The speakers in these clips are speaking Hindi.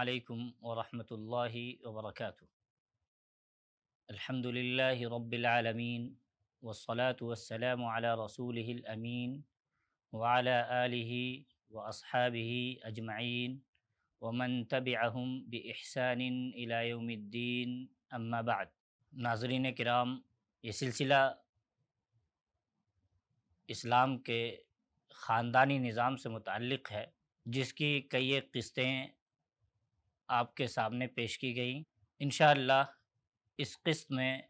عليكم ورحمة الله وبركاته الحمد لله رب العالمين والصلاة والسلام على رسوله الأمين وعلى آله وأصحابه أجمعين ومن تبعهم بإحسان إلى يوم الدين أما بعد नाजरीन یہ سلسلہ اسلام کے خاندانی نظام سے متعلق ہے جس کی کئی قسطیں आपके सामने पेश की गई इन इस किस्त में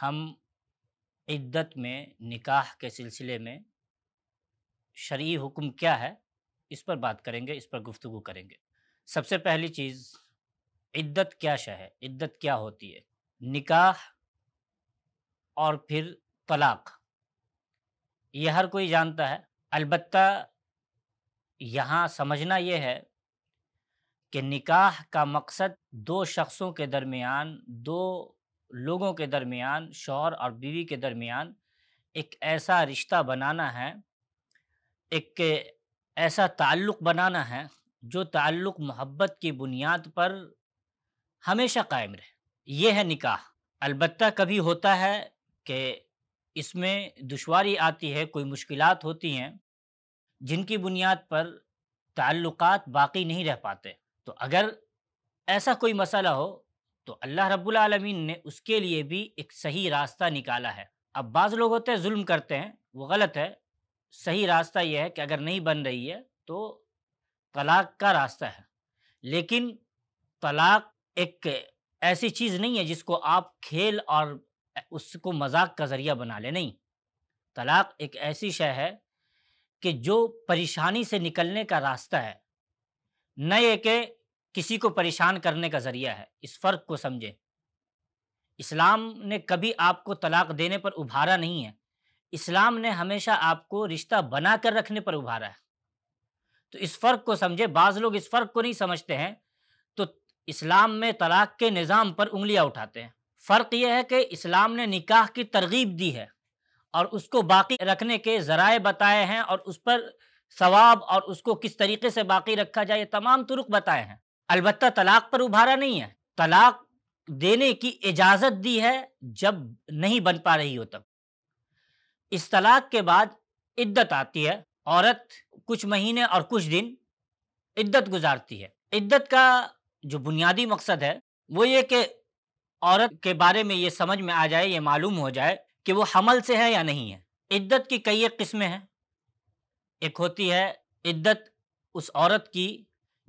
हम इद्दत में निकाह के सिलसिले में शर्य हुक्म क्या है इस पर बात करेंगे इस पर गुफ्तु करेंगे सबसे पहली चीज़ इद्दत क्या शह है इद्दत क्या होती है निकाह और फिर तलाक ये हर कोई जानता है अलबत्ता यहाँ समझना यह है कि निकाह का मकसद दो शख्सों के दरमियान दो लोगों के दरमियान शोहर और बीवी के दरमियान एक ऐसा रिश्ता बनाना है एक ऐसा ताल्लुक़ बनाना है जो ताल्लुक़ मोहब्बत की बुनियाद पर हमेशा कायम रहे ये है निकाह अलबत्ता कभी होता है कि इसमें दुशारी आती है कोई मुश्किलात होती हैं जिनकी बुनियाद पर ताल्लुकात बाकी नहीं रह पाते तो अगर ऐसा कोई मसला हो तो अल्लाह रब्बुल आलमीन ने उसके लिए भी एक सही रास्ता निकाला है अब बाज़ लोग होते हैं जुल्म करते हैं वो गलत है सही रास्ता यह है कि अगर नहीं बन रही है तो तलाक का रास्ता है लेकिन तलाक एक ऐसी चीज़ नहीं है जिसको आप खेल और उसको मजाक का ज़रिया बना ले नहीं तलाक एक ऐसी शय है कि जो परेशानी से निकलने का रास्ता है न ये किसी को परेशान करने का जरिया है इस फ़र्क को समझे इस्लाम ने कभी आपको तलाक देने पर उभारा नहीं है इस्लाम ने हमेशा आपको रिश्ता बना कर रखने पर उभारा है तो इस फ़र्क को समझे बाज़ लोग इस फ़र्क को नहीं समझते हैं तो इस्लाम में तलाक के निज़ाम पर उंगलियां उठाते हैं फ़र्क यह है कि इस्लाम ने निकाह की तरगीब दी है और उसको बाकी रखने के ज़राए बताए हैं और उस पर सवाब और उसको किस तरीके से बाकी रखा जाए तमाम तुरुक बताए हैं अलबत् तलाक पर उभारा नहीं है तलाक देने की इजाज़त दी है जब नहीं बन पा रही हो तब इस तलाक के बाद इद्दत आती है औरत कुछ महीने और कुछ दिन इद्दत गुजारती है इद्दत का जो बुनियादी मकसद है वो ये कि औरत के बारे में ये समझ में आ जाए ये मालूम हो जाए कि वो हमल से है या नहीं है इद्दत की कई एक किस्में हैं एक होती है इद्दत उस औरत की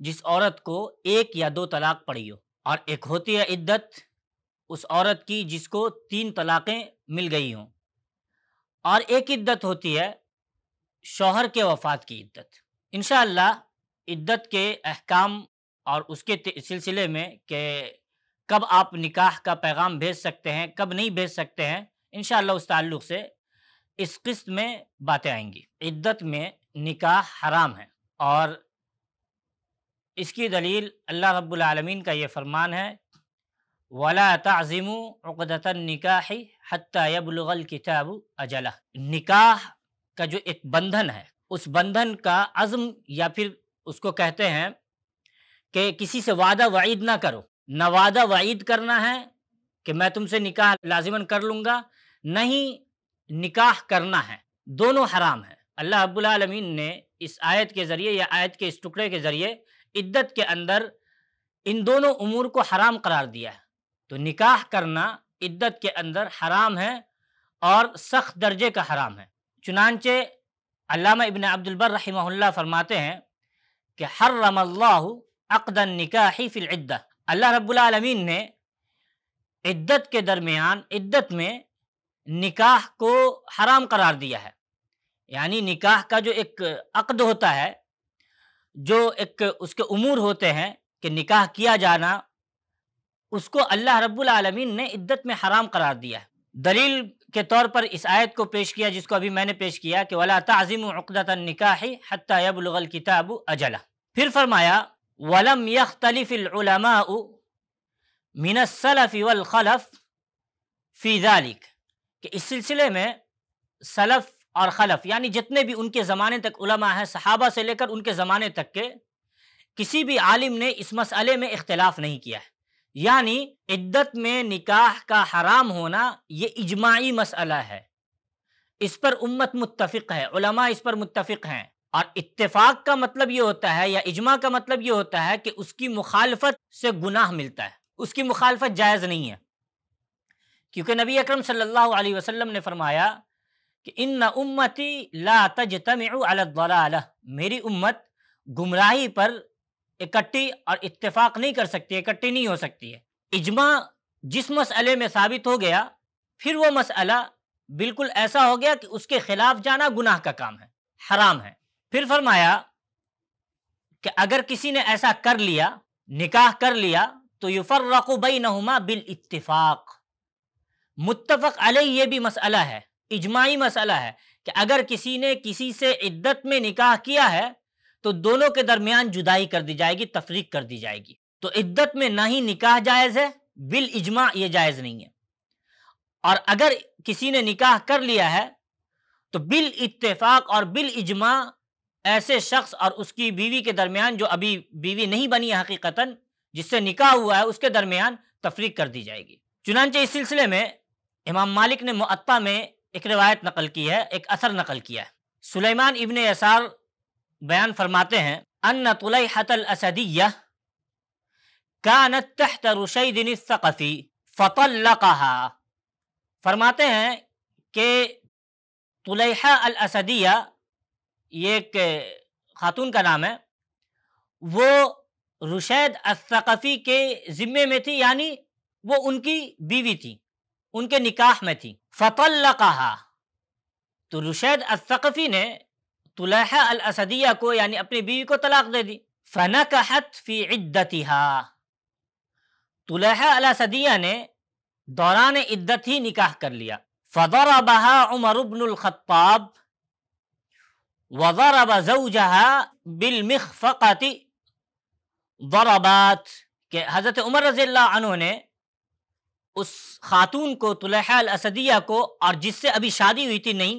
जिस औरत को एक या दो तलाक पड़ी हो और एक होती है इद्दत उस औरत की जिसको तीन तलाक़ें मिल गई हों और एक इद्दत होती है शोहर के वफात की इद्दत इन इद्दत के अहकाम और उसके सिलसिले में के कब आप निकाह का पैगाम भेज सकते हैं कब नहीं भेज सकते हैं इन उस ताल्लुक़ से इस किस्त में बातें आएंगी इद्दत में निकाह हराम है और इसकी दलील अल्लाह रब्बुल आलमीन का ये फरमान है वला तज़िम उक़दता निकाह हत्याबलगल किताब अजला निकाह का जो एक बंधन है उस बंधन का अज़म या फिर उसको कहते हैं कि किसी से वादा वईद ना करो न वादा वईद करना है कि मैं तुमसे निकाह लाजिमन कर लूँगा नहीं निकाह करना है दोनों हराम है अल्लाह अब्बुल आलमीन ने इस आयत के ज़रिए या आयत के इस टुकड़े के ज़रिए इद्दत के अंदर इन दोनों अमूर को हराम करार दिया है तो निकाह करना इद्दत के अंदर हराम है और सख्त दर्जे का हराम है चुनानचे अल्लामा इबन अब्दुलबर रहीमहुल्ला फरमाते हैं कि हर रमल्लाह अकदन निकाही फ़िलद्दा अल्लाह रब्बुलमीन ने इद्दत के दरमियान इद्दत में निकाह को हराम करार दिया है यानी निकाह का जो एक अक्द होता है जो एक उसके उमूर होते हैं कि निकाह किया जाना उसको अल्लाह रब्बुल आलमीन ने इद्दत में हराम करार दिया है दलील के तौर पर इस आयत को पेश किया जिसको अभी मैंने पेश किया कि वला तज़िम अक़दत निकाही हत्याबलगल किताब अजला फिर फरमाया वलम यख्तलिफ़िलमा मिनसलफ़ वलखलफ़ फ़ी दालिक कि इस सिलसिले में सलफ़ और खलफ यानी जितने भी उनके ज़माने तक उलमा हैं सहाबा से लेकर उनके ज़माने तक के किसी भी आलिम ने इस मसले में इख्तलाफ नहीं किया है यानी इद्दत में निकाह का हराम होना ये इजमाही मसला है इस पर उम्मत मुतफ़ है उलमा इस पर मुतफ़ हैं और इत्तेफाक का मतलब ये होता है या इजमा का मतलब ये होता है कि उसकी मुखालफत से गुनाह मिलता है उसकी मुखालफत जायज़ नहीं है क्योंकि नबी अकरम सल्लल्लाहु अलैहि वसल्लम ने फरमाया कि इन उम्मती ला तम मेरी उम्मत गुमराही पर इकट्ठी और इत्तेफाक नहीं कर सकती इकट्ठी नहीं हो सकती है इजमा जिस मसले में साबित हो गया फिर वो मसला बिल्कुल ऐसा हो गया कि उसके खिलाफ जाना गुनाह का काम है हराम है फिर फरमाया कि अगर किसी ने ऐसा कर लिया निकाह कर लिया तो युफर रकुबई नहुमा बिल इतफाक मुतफक अलह ये भी मसला है इजमाही मसला है कि अगर किसी ने किसी से इद्दत में निकाह किया है तो दोनों के दरमियान जुदाई कर दी जाएगी तफरीक कर दी जाएगी तो इद्दत में ना ही निकाह जायज़ है बिल इजमा ये जायज़ नहीं है और अगर किसी ने निकाह कर लिया है तो बिल इत्तेफाक और बिल इजमा ऐसे शख्स और उसकी बीवी के दरमियान जो अभी बीवी नहीं बनी है हकीकतन जिससे निकाह हुआ है उसके दरमियान तफरीक कर दी जाएगी चुनानचे इस सिलसिले में इमाम मालिक ने मुअत्ता में एक रिवायत नकल की है एक असर नकल किया है सुलेमान इबन यसार बयान फरमाते हैं अन तुलहतल असदिया कानत तहत रुशैदिन सक़फ़ी फ़तल कहा फरमाते हैं कि तुलहा अल असदिया ये एक खातून का नाम है वो रुशैद असक़फ़ी के ज़िम्मे में थी यानी वो उनकी बीवी थी उनके निकाह में थी फ़तल कहा तो रुशैद असकफ़ी ने तुलहा अल असदिया को यानी अपनी बीवी को तलाक दे दी फ़ना कहत फ़ी इद्दतिहा तुलहा अल असदिया ने दौरान इद्दत ही निकाह कर लिया फ़दर बहा उमर उबनखत्ताब वज़र बजहा फ़कती दौराबात के हज़रत उमर रजील्ला ने उस खातून को तुलहाल असदिया को और जिससे अभी शादी हुई थी नहीं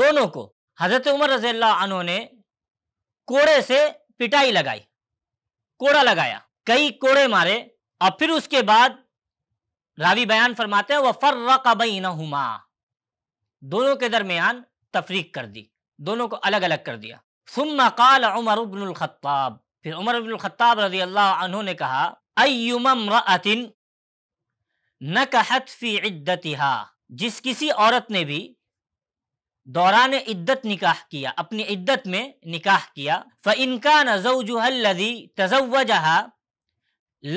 दोनों को हज़रत उमर रजील्ला ने कोड़े से पिटाई लगाई कोड़ा लगाया कई कोड़े मारे और फिर उसके बाद रावी बयान फरमाते हैं वह फर्र हुमा दोनों के दरमियान तफरीक कर दी दोनों को अलग अलग कर दिया सुम्मा काल उमर उबनुलखताब फिर उमर उबनुलखताब रजी अल्लाह ने कहा अयुमरअतिन न कहत फी इद्दतिहा जिस किसी औरत ने भी दौरान इद्दत निकाह किया अपनी इद्दत में निकाह किया फ इनका जुहल्लदी तजवजहा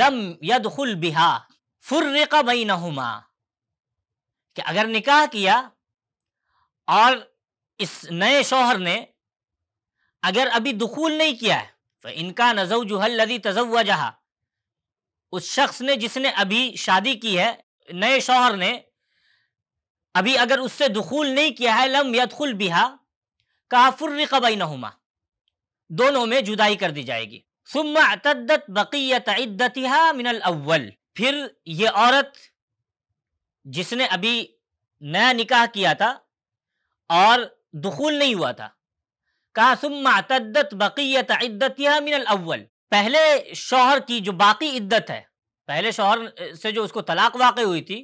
लम यदुल बिहा बई बैनहुमा कि अगर निकाह किया और इस नए शोहर ने अगर अभी दुखूल नहीं किया है फ इनका जुहल्लदी तजवजहा उस शख्स ने जिसने अभी शादी की है नए शोहर ने अभी अगर उससे दखूल नहीं किया है लम यदखुल बिहा काफुर कबई नहुमा दोनों में जुदाई कर दी जाएगी सुम्मा तद्दत बकीत इद्दतिहा मिनल अव्वल फिर ये औरत जिसने अभी नया निकाह किया था और दखूल नहीं हुआ था कहा सुम्मा तद्दत बकीत इद्दतिहा मिनल अव्वल पहले शोहर की जो बाकी इद्दत है पहले शोहर से जो उसको तलाक वाक़ हुई थी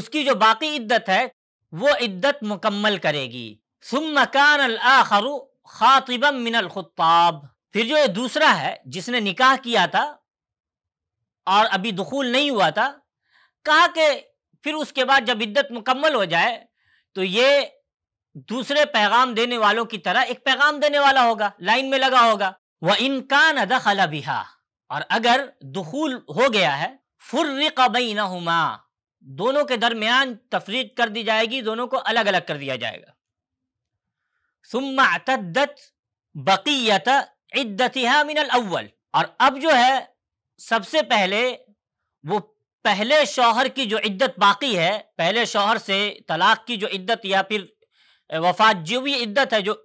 उसकी जो बाकी इद्दत है वो इद्दत मुकम्मल करेगी सुमकान मकान खातिबम मिनल खुताब फिर जो दूसरा है जिसने निकाह किया था और अभी दखूल नहीं हुआ था कहा कि फिर उसके बाद जब इद्दत मुकम्मल हो जाए तो ये दूसरे पैगाम देने वालों की तरह एक पैगाम देने वाला होगा लाइन में लगा होगा व इनकान दखल बिहा और अगर दखूल हो गया है फुर्रकबई नुमा दोनों के दरमियान तफरीक कर दी जाएगी दोनों को अलग अलग कर दिया जाएगा सुम्मा तद्दत बकीयत इद्दतिहा मिनल अव्वल और अब जो है सबसे पहले वो पहले शोहर की जो इद्दत बाकी है पहले शोहर से तलाक की जो इद्दत या फिर वफात जो भी इद्दत है जो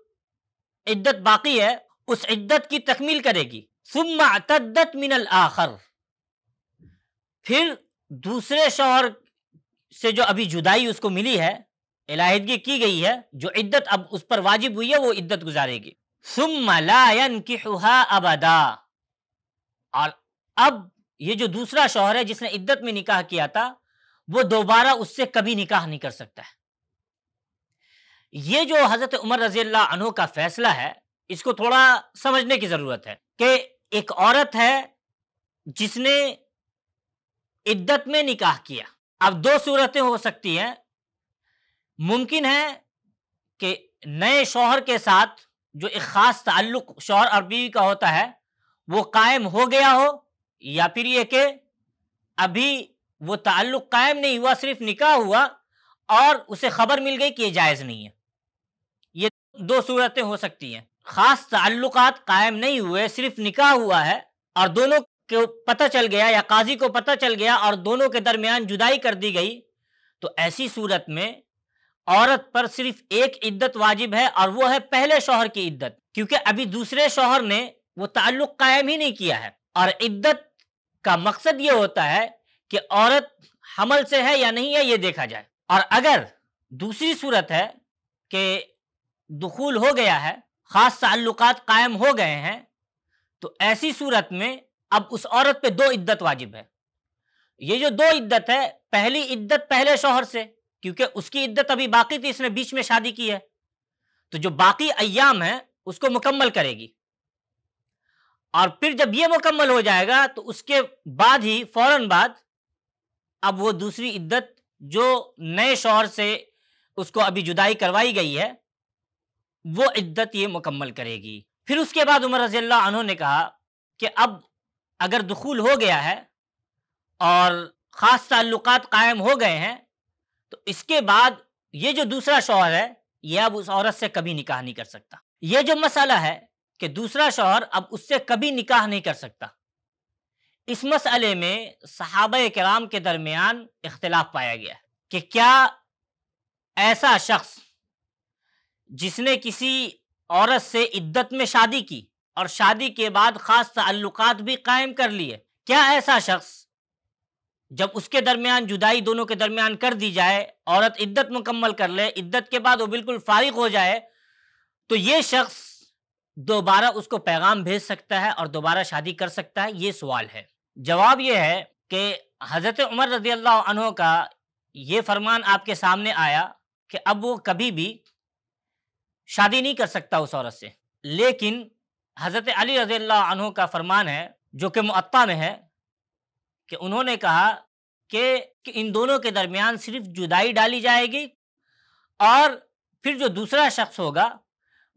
इद्दत बाकी है उस इद्दत की तकमील करेगी सुम्मा तद्दत मिनल आखर फिर दूसरे शोहर से जो अभी जुदाई उसको मिली है इलाहिदगी की गई है जो इद्दत अब उस पर वाजिब हुई है वो इद्दत गुजारेगी सुम्मा लायन की अबदा और अब ये जो दूसरा शोहर है जिसने इद्दत में निकाह किया था वो दोबारा उससे कभी निकाह नहीं कर सकता है ये जो हजरत उमर रजी अल्लाह का फैसला है इसको थोड़ा समझने की जरूरत है कि एक औरत है जिसने इद्दत में निकाह किया अब दो सूरतें हो सकती हैं मुमकिन है कि नए शोहर के साथ जो एक ख़ास ताल्लुक शोहर और बीवी का होता है वो कायम हो गया हो या फिर ये कि अभी वो ताल्लुक कायम नहीं हुआ सिर्फ निकाह हुआ और उसे खबर मिल गई कि ये जायज़ नहीं है ये दो सूरतें हो सकती हैं खास ताल्लुक कायम नहीं हुए सिर्फ निकाह हुआ है और दोनों को पता चल गया या काजी को पता चल गया और दोनों के दरमियान जुदाई कर दी गई तो ऐसी सूरत में औरत पर सिर्फ एक इद्दत वाजिब है और वो है पहले शोहर की इद्दत क्योंकि अभी दूसरे शोहर ने वो ताल्लुक कायम ही नहीं किया है और इद्दत का मकसद ये होता है कि औरत हमल से है या नहीं है ये देखा जाए और अगर दूसरी सूरत है कि दुखूल हो गया है ख़ास ताल्लुकात कायम हो गए हैं तो ऐसी सूरत में अब उस औरत पे दो इद्दत वाजिब है ये जो दो इद्दत है पहली इद्दत पहले शोहर से क्योंकि उसकी इद्दत अभी बाकी थी इसने बीच में शादी की है तो जो बाकी अयाम है उसको मुकम्मल करेगी और फिर जब ये मुकम्मल हो जाएगा तो उसके बाद ही फौरन बाद अब वो दूसरी इद्दत जो नए शोहर से उसको अभी जुदाई करवाई गई है वो इद्दत ये मुकम्मल करेगी फिर उसके बाद उमर रजील्ला उन्होंने कहा कि अब अगर दखूल हो गया है और ख़ास ताल्लुक कायम हो गए हैं तो इसके बाद ये जो दूसरा शोहर है यह अब उस औरत से कभी निकाह नहीं कर सकता यह जो मसाला है कि दूसरा शोहर अब उससे कभी निकाह नहीं कर सकता इस मसले में सहाब कराम के दरमियान इख्तलाफ पाया गया कि क्या ऐसा शख्स जिसने किसी औरत से इद्दत में शादी की और शादी के बाद ख़ास तल्लुकात भी कायम कर लिए क्या ऐसा शख्स जब उसके दरमियान जुदाई दोनों के दरमियान कर दी जाए औरत इद्दत मुकम्मल कर ले इद्दत के बाद वो बिल्कुल फारिग हो जाए तो ये शख्स दोबारा उसको पैगाम भेज सकता है और दोबारा शादी कर सकता है ये सवाल है जवाब यह है कि हज़रत उमर रजी अल्लाह का ये फरमान आपके सामने आया कि अब वो कभी भी शादी नहीं कर सकता उस औरत से लेकिन हज़रत अली रज़ी का फरमान है जो कि मत्ता में है कि उन्होंने कहा कि, इन दोनों के दरमियान सिर्फ जुदाई डाली जाएगी और फिर जो दूसरा शख्स होगा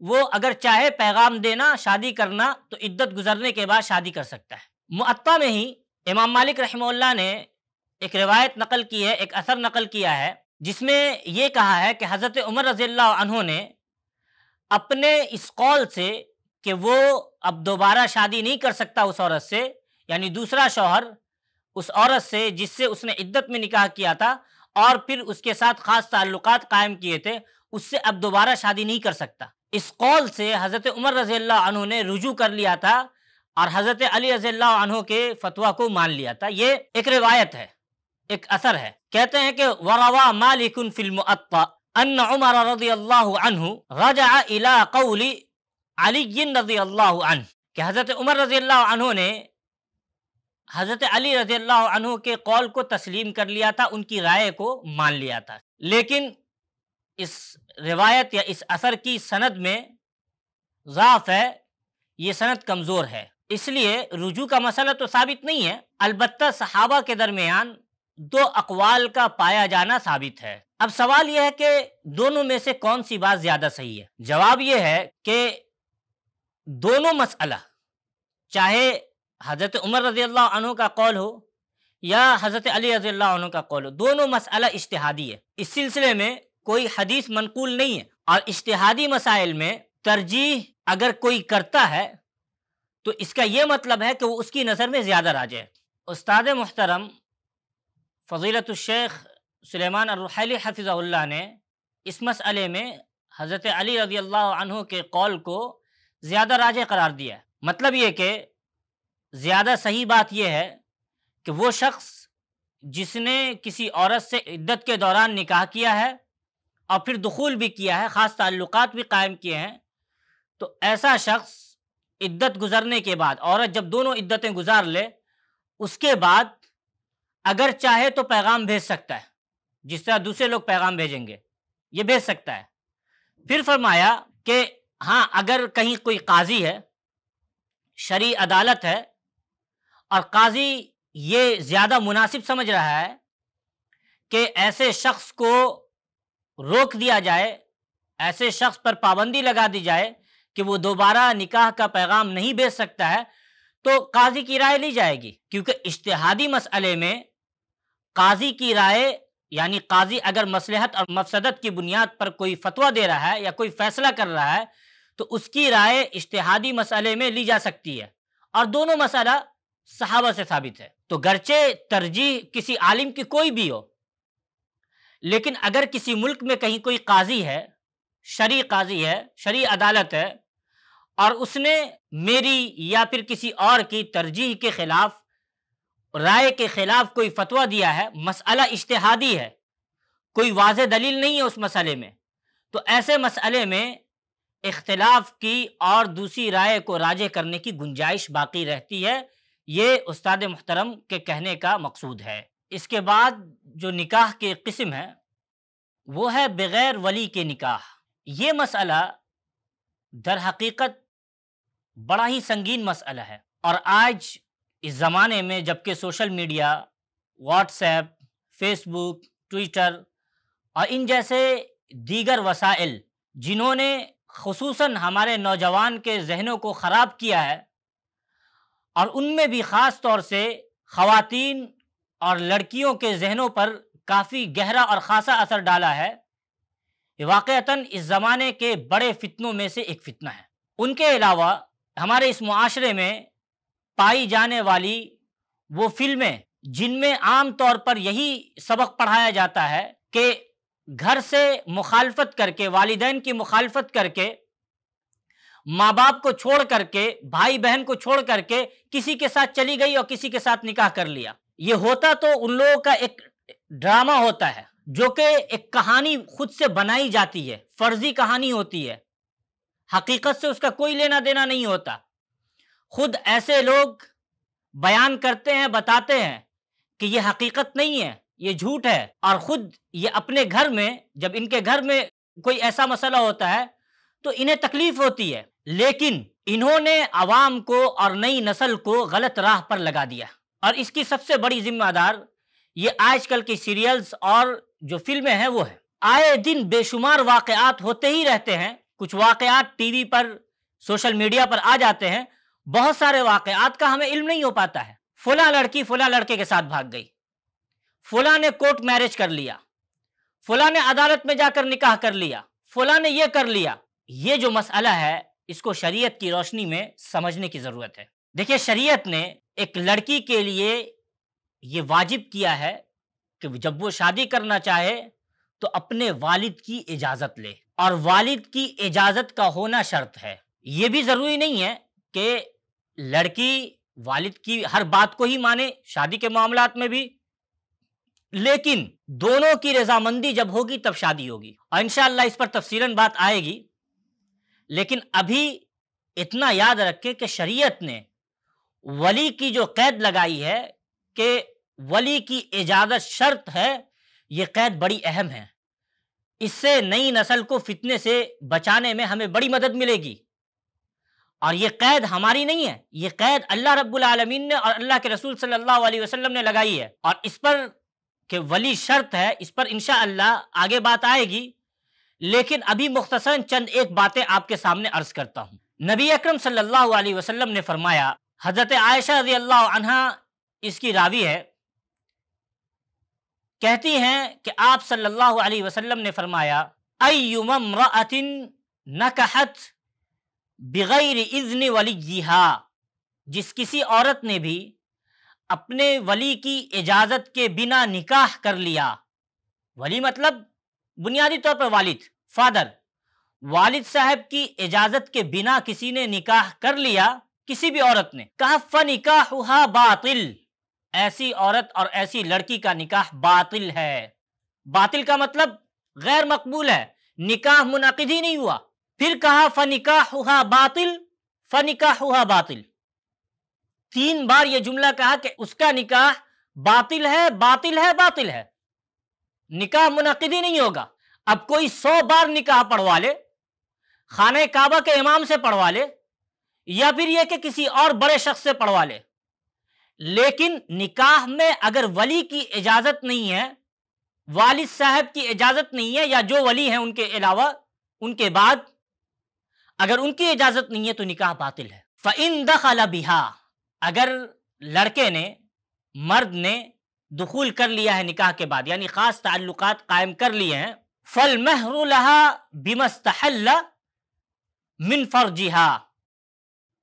वो अगर चाहे पैगाम देना शादी करना तो इद्दत गुजरने के बाद शादी कर सकता है मत्ता में ही इमाम मालिक रहमल्ला ने एक रिवायत नकल की है एक असर नकल किया है जिसमें यह कहा है कि हज़रत उमर रजील्ला ने अपने इस कौल से कि वो अब दोबारा शादी नहीं कर सकता उस औरत से यानी दूसरा शौहर उस औरत से जिससे उसने इद्दत में निकाह किया था और फिर उसके साथ खास ताल्लुक कायम किए थे उससे अब दोबारा शादी नहीं कर सकता इस कौल से हज़रत उमर रज़ी अल्लाह ने रुजू कर लिया था और हज़रत अली रज़ी अल्लाह के फतवा को मान लिया था ये एक रिवायत है एक असर है कहते हैं कि वरावा मालिकुन फिल्म अन उमर रजी अल्लाह अनहु रजा इला कौली अली रजी अल्लाह अन कि हज़रत उमर रजी अल्लाह अनहु ने हज़रत अली रजी अल्लाह अनहु के कौल को तस्लीम कर लिया था उनकी राय को मान लिया था लेकिन इस रिवायत या इस असर की सनद में ज़ाफ़ है ये सनद कमज़ोर है इसलिए रुजू का मसला तो साबित नहीं है अलबत् सहाबा के दरमियान दो अकवाल का पाया जाना साबित है अब सवाल यह है कि दोनों में से कौन सी बात ज्यादा सही है जवाब यह है कि दोनों मसला चाहे हजरत उमर रजी अल्लाह का कौल हो या हजरत अली रजी अल्लाह का कौल हो दोनों मसला इश्तिहादी है इस सिलसिले में कोई हदीस मनकूल नहीं है और इश्तहादी मसाइल में तरजीह अगर कोई करता है तो इसका यह मतलब है कि वो उसकी नज़र में ज़्यादा राज है उस्ताद मोहतरम फजीलत शेख सुलेमान अरुहली हफिज़ल्ला ने इस मसले में हज़रत अली रजी अल्लाह के कौल को ज़्यादा राज करार दिया मतलब ये कि ज़्यादा सही बात यह है कि वो शख्स जिसने किसी औरत से इद्दत के दौरान निकाह किया है और फिर दखूल भी किया है ख़ास ताल्लुक़ भी कायम किए हैं तो ऐसा शख्स इद्दत गुजरने के बाद औरत जब दोनों इद्दतें गुजार ले उसके बाद अगर चाहे तो पैगाम भेज सकता है जिस तरह दूसरे लोग पैगाम भेजेंगे ये भेज सकता है फिर फरमाया कि हाँ अगर कहीं कोई काजी है शरी अदालत है और काजी ये ज़्यादा मुनासिब समझ रहा है कि ऐसे शख्स को रोक दिया जाए ऐसे शख्स पर पाबंदी लगा दी जाए कि वो दोबारा निकाह का पैगाम नहीं भेज सकता है तो काजी की राय ली जाएगी क्योंकि इश्तहादी मसले में काजी की राय यानी काजी अगर मसलहत और मफसदत की बुनियाद पर कोई फतवा दे रहा है या कोई फैसला कर रहा है तो उसकी राय इश्तहादी मसले में ली जा सकती है और दोनों मसाला सहाबा से साबित है तो गर्चे तरजीह किसी आलिम की कोई भी हो लेकिन अगर किसी मुल्क में कहीं कोई काजी है शरी काजी है शरी अदालत है और उसने मेरी या फिर किसी और की तरजीह के ख़िलाफ़ राय के खिलाफ कोई फतवा दिया है मसला इश्तहादी है कोई वाज दलील नहीं है उस मसले में तो ऐसे मसले में इख्तलाफ की और दूसरी राय को राजे करने की गुंजाइश बाकी रहती है ये उस्ताद मुहतरम के कहने का मकसूद है इसके बाद जो निकाह की कस्म है वो है बग़ैर वली के निकाह ये मसला दर हकीकत बड़ा ही संगीन मसला है और आज इस ज़माने में जबकि social media WhatsApp Facebook Twitter और इन जैसे दीगर वसाइल जिन्होंने खसूस हमारे नौजवान के जहनों को ख़राब किया है और उनमें भी ख़ास तौर से ख़वान और लड़कियों के जहनों पर काफ़ी गहरा और ख़ासा असर डाला है वाक़ता इस ज़माने के बड़े फितनों में से एक फितना है उनके अलावा हमारे इस माशरे में पाई जाने वाली वो फिल्में जिनमें आमतौर पर यही सबक पढ़ाया जाता है कि घर से मुखालफत करके वालदेन की मुखालफत करके माँ बाप को छोड़ करके भाई बहन को छोड़ करके किसी के साथ चली गई और किसी के साथ निकाह कर लिया ये होता तो उन लोगों का एक ड्रामा होता है जो कि एक कहानी खुद से बनाई जाती है फर्जी कहानी होती है हकीकत से उसका कोई लेना देना नहीं होता खुद ऐसे लोग बयान करते हैं बताते हैं कि ये हकीकत नहीं है ये झूठ है और खुद ये अपने घर में जब इनके घर में कोई ऐसा मसला होता है तो इन्हें तकलीफ होती है लेकिन इन्होंने आवाम को और नई नस्ल को गलत राह पर लगा दिया और इसकी सबसे बड़ी जिम्मेदार ये आजकल की सीरियल्स और जो फिल्में हैं वो है आए दिन बेशुमार वाकयात होते ही रहते हैं कुछ वाकयात टीवी पर सोशल मीडिया पर आ जाते हैं बहुत सारे वाकत का हमें इल्म नहीं हो पाता है फुला लड़की फुला लड़के के साथ भाग गई फुला ने कोर्ट मैरिज कर लिया फुला ने अदालत में जाकर निकाह कर लिया फुला ने यह कर लिया ये जो मसला है इसको शरीयत की रोशनी में समझने की ज़रूरत है देखिए शरीयत ने एक लड़की के लिए ये वाजिब किया है कि जब वो शादी करना चाहे तो अपने वालिद की इजाज़त ले और वालिद की इजाज़त का होना शर्त है ये भी ज़रूरी नहीं है कि लड़की वालिद की हर बात को ही माने शादी के मामला में भी लेकिन दोनों की रजामंदी जब होगी तब शादी होगी और इनशाला इस पर तफसीलन बात आएगी लेकिन अभी इतना याद रखें कि शरीयत ने वली की जो कैद लगाई है कि वली की इजाज़त शर्त है ये कैद बड़ी अहम है इससे नई नस्ल को फितने से बचाने में हमें बड़ी मदद मिलेगी और ये कैद हमारी नहीं है ये कैद अल्लाह रब्बुल आलमीन ने और अल्लाह के रसूल सल्लल्लाहु अलैहि वसल्लम ने लगाई है और इस पर के वली शर्त है इस पर इनशा आगे बात आएगी लेकिन अभी मुख्तसर चंद एक बातें आपके सामने अर्ज करता हूँ नबी अक्रम सल्लल्लाहु ने फरमाया हजरत आयशा रजी अल्लाह इसकी रावी है कहती हैं कि आप सल्लल्लाहु अलैहि वसल्लम ने फरमाया अयुमरअतिन नकहत बगैर इज्न वली जिहा जिस किसी औरत ने भी अपने वली की इजाज़त के बिना निकाह कर लिया वली मतलब बुनियादी तौर पर वालिद फादर वालिद साहब की इजाज़त के बिना किसी ने निकाह कर लिया किसी भी औरत ने कहा फ हुआ बातिल ऐसी औरत और ऐसी लड़की का निकाह बातिल है बातिल का मतलब गैर मकबूल है निकाह मुनद ही नहीं हुआ फिर कहा फनिका हुआ बातिल फनिका हुआ बातिल तीन बार यह जुमला कहा कि उसका निकाह बातिल है बातिल है बातिल है निकाह मुनद नहीं होगा अब कोई सौ बार निकाह पढ़वा ले खान काबा के इमाम से पढ़वा ले या फिर यह कि किसी और बड़े शख्स से पढ़वा ले लेकिन निकाह में अगर वली की इजाजत नहीं है वालिद साहब की इजाजत नहीं है या जो वली हैं उनके अलावा उनके बाद अगर उनकी इजाजत नहीं है तो निकाह बातिल है फ़िन दखला बिहा अगर लड़के ने मर्द ने दखूल कर लिया है निकाह के बाद यानी ख़ास ताल्लुक कायम कर लिए हैं फल महरुलहा बिमस्तहल मिन फर्जिहा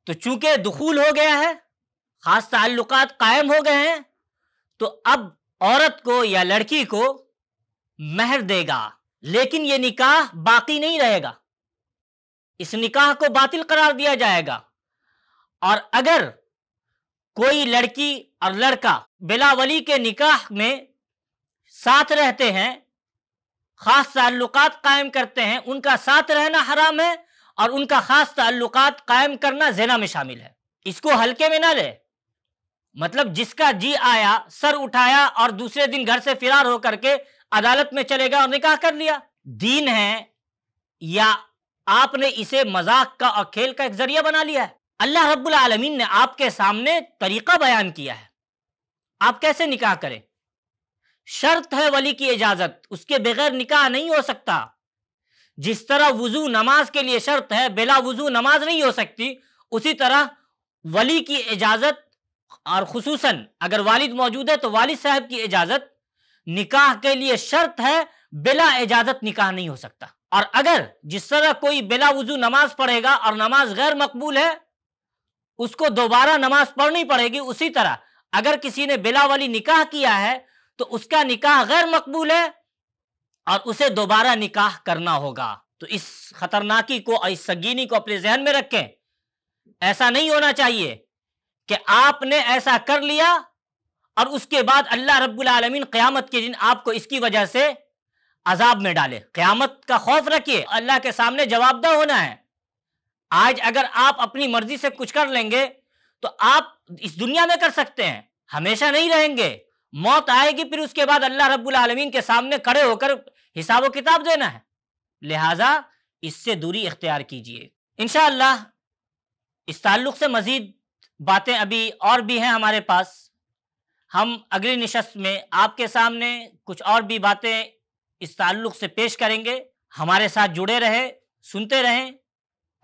तो चूंकि दखूल हो गया है ख़ास ताल्लुक कायम हो गए हैं तो अब औरत को या लड़की को महर देगा लेकिन ये निकाह बाकी नहीं रहेगा इस निकाह को बातिल करार दिया जाएगा और अगर कोई लड़की और लड़का बिलावली के निकाह में साथ रहते हैं खास ताल्लुकात कायम करते हैं उनका साथ रहना हराम है और उनका खास ताल्लुकात कायम करना जेना में शामिल है इसको हल्के में ना ले मतलब जिसका जी आया सर उठाया और दूसरे दिन घर से फिरार होकर के अदालत में चलेगा और निकाह कर लिया दीन है या आपने इसे मजाक का और खेल का एक जरिया बना लिया है अल्लाह रब्बुल आलमीन ने आपके सामने तरीका बयान किया है आप कैसे निकाह करें शर्त है वली की इजाजत उसके बगैर निकाह नहीं हो सकता जिस तरह वजू नमाज के लिए शर्त है बिला वजू नमाज नहीं हो सकती उसी तरह वली की इजाजत और खसूस अगर वालिद मौजूद है तो वालिद साहब की इजाजत निकाह के लिए शर्त है बिला इजाजत निकाह नहीं हो सकता और अगर जिस तरह कोई वजू नमाज पढ़ेगा और नमाज गैर मकबूल है उसको दोबारा नमाज पढ़नी पड़ेगी उसी तरह अगर किसी ने बेला वाली निकाह किया है तो उसका निकाह गैर मकबूल है और उसे दोबारा निकाह करना होगा तो इस खतरनाकी को इस सगीनी को अपने जहन में रखें ऐसा नहीं होना चाहिए कि आपने ऐसा कर लिया और उसके बाद अल्लाह रब्बुल आलमीन क़यामत के दिन आपको इसकी वजह से अजाब में डाले क्यामत का खौफ रखिए अल्लाह के सामने जवाबदा होना है आज अगर आप अपनी मर्जी से कुछ कर लेंगे तो आप इस दुनिया में कर सकते हैं हमेशा नहीं रहेंगे मौत आएगी फिर उसके बाद अल्लाह रब्बुल आलमीन के सामने खड़े होकर हिसाब किताब देना है लिहाजा इससे दूरी इख्तियार कीजिए इनशाला इस ताल्लुक से मज़ीद बातें अभी और भी हैं हमारे पास हम अगली नशस्त में आपके सामने कुछ और भी बातें इस ताल्लुक से पेश करेंगे हमारे साथ जुड़े रहें सुनते रहें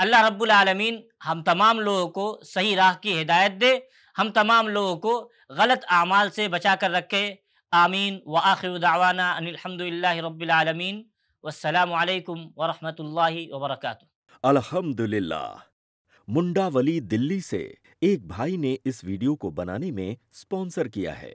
अल्लाह रब्बुल आलमीन हम तमाम लोगों को सही राह की हिदायत दे हम तमाम लोगों को गलत आमाल से बचा कर रखे आमीन व आखिर दावाना अनिलहमदिल्ला रबालमीन वालकम वरहमल वबरक अलहमदिल्ला मुंडा दिल्ली से एक भाई ने इस वीडियो को बनाने में स्पॉन्सर किया है